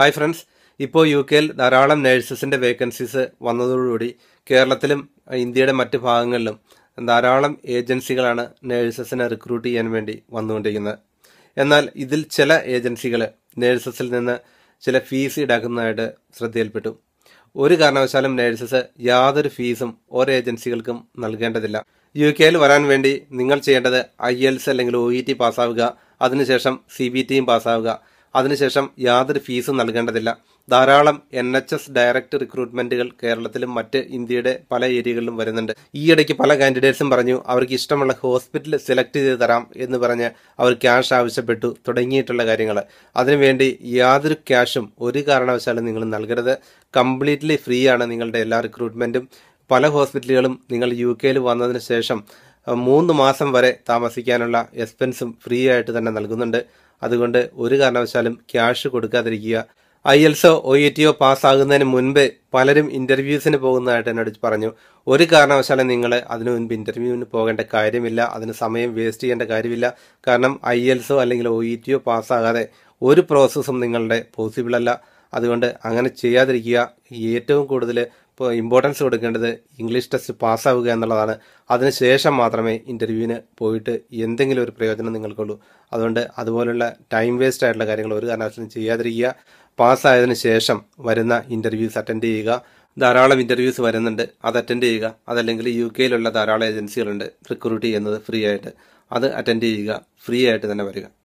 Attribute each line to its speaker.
Speaker 1: hi friends ഇപ്പോൾ U കെയിൽ ധാരാളം നേഴ്സസിൻ്റെ വേക്കൻസീസ് വന്നതോടുകൂടി കേരളത്തിലും ഇന്ത്യയുടെ മറ്റ് ഭാഗങ്ങളിലും ധാരാളം ഏജൻസികളാണ് നേഴ്സസിനെ റിക്രൂട്ട് ചെയ്യാൻ വേണ്ടി വന്നുകൊണ്ടിരിക്കുന്നത് എന്നാൽ ഇതിൽ ചില ഏജൻസികൾ നേഴ്സസിൽ നിന്ന് ചില ഫീസ് ഈടാക്കുന്നതായിട്ട് ശ്രദ്ധയിൽപ്പെട്ടു ഒരു കാരണവശാലും നേഴ്സസ് യാതൊരു ഫീസും ഓരോ ഏജൻസികൾക്കും നൽകേണ്ടതില്ല യു കെയിൽ വരാൻ വേണ്ടി നിങ്ങൾ ചെയ്യേണ്ടത് ഐ എൽസ് അല്ലെങ്കിൽ ഒ ഇ ടി പാസ്സാവുക അതിനുശേഷം സി ബി ടിയും പാസ്സാവുക അതിനുശേഷം യാതൊരു ഫീസും നൽകേണ്ടതില്ല ധാരാളം എൻ എച്ച് എസ് ഡയറക്ട് റിക്രൂട്ട്മെന്റുകൾ കേരളത്തിലും മറ്റ് ഇന്ത്യയുടെ പല ഏരിയകളിലും വരുന്നുണ്ട് ഈയിടയ്ക്ക് പല കാൻഡിഡേറ്റ്സും പറഞ്ഞു അവർക്ക് ഇഷ്ടമുള്ള ഹോസ്പിറ്റൽ സെലക്ട് ചെയ്ത് തരാം എന്ന് പറഞ്ഞ് അവർ ക്യാഷ് ആവശ്യപ്പെട്ടു തുടങ്ങിയിട്ടുള്ള കാര്യങ്ങൾ അതിനുവേണ്ടി യാതൊരു ക്യാഷും ഒരു കാരണവശാലും നിങ്ങൾ നൽകരുത് കംപ്ലീറ്റ്ലി ഫ്രീ ആണ് നിങ്ങളുടെ എല്ലാ റിക്രൂട്ട്മെന്റും പല ഹോസ്പിറ്റലുകളും നിങ്ങൾ യു കെയിൽ വന്നതിന് ശേഷം മൂന്ന് മാസം വരെ താമസിക്കാനുള്ള എക്സ്പെൻസും ഫ്രീ ആയിട്ട് തന്നെ നൽകുന്നുണ്ട് അതുകൊണ്ട് ഒരു കാരണവശാലും ക്യാഷ് കൊടുക്കാതിരിക്കുക ഐ എൽസോ ഒ ഇ ടിയോ പാസ്സാകുന്നതിന് മുൻപേ പലരും ഇന്റർവ്യൂസിന് പോകുന്നതായിട്ട് എന്നോട് പറഞ്ഞു ഒരു കാരണവശാലും നിങ്ങൾ അതിനു മുൻപ് ഇന്റർവ്യൂവിന് പോകേണ്ട കാര്യമില്ല അതിന് സമയം വേസ്റ്റ് ചെയ്യേണ്ട കാര്യമില്ല കാരണം ഐ എൽസോ അല്ലെങ്കിൽ ഒ ഇ ടിയോ പാസ്സാകാതെ ഒരു പ്രോസസ്സും നിങ്ങളുടെ പോസിബിൾ അല്ല അതുകൊണ്ട് അങ്ങനെ ചെയ്യാതിരിക്കുക ഏറ്റവും കൂടുതൽ ഇപ്പോൾ ഇമ്പോർട്ടൻസ് കൊടുക്കേണ്ടത് ഇംഗ്ലീഷ് ടെസ്റ്റ് പാസ്സാവുക എന്നുള്ളതാണ് അതിനുശേഷം മാത്രമേ ഇൻ്റർവ്യൂവിന് പോയിട്ട് എന്തെങ്കിലും ഒരു പ്രയോജനം നിങ്ങൾക്കുള്ളൂ അതുകൊണ്ട് അതുപോലുള്ള ടൈം വേസ്റ്റ് ആയിട്ടുള്ള കാര്യങ്ങൾ ഒരു കാരണവശാലും ചെയ്യാതിരിക്കുക പാസ്സായതിനു ശേഷം വരുന്ന ഇൻ്റർവ്യൂസ് അറ്റൻഡ് ചെയ്യുക ധാരാളം ഇൻ്റർവ്യൂസ് വരുന്നുണ്ട് അത് അറ്റൻഡ് ചെയ്യുക അതല്ലെങ്കിൽ യു കെയിലുള്ള ധാരാളം ഏജൻസികളുണ്ട് റിക്രൂട്ട് ചെയ്യുന്നത് ഫ്രീ ആയിട്ട് അത് അറ്റൻഡ് ചെയ്യുക ഫ്രീ ആയിട്ട് തന്നെ വരിക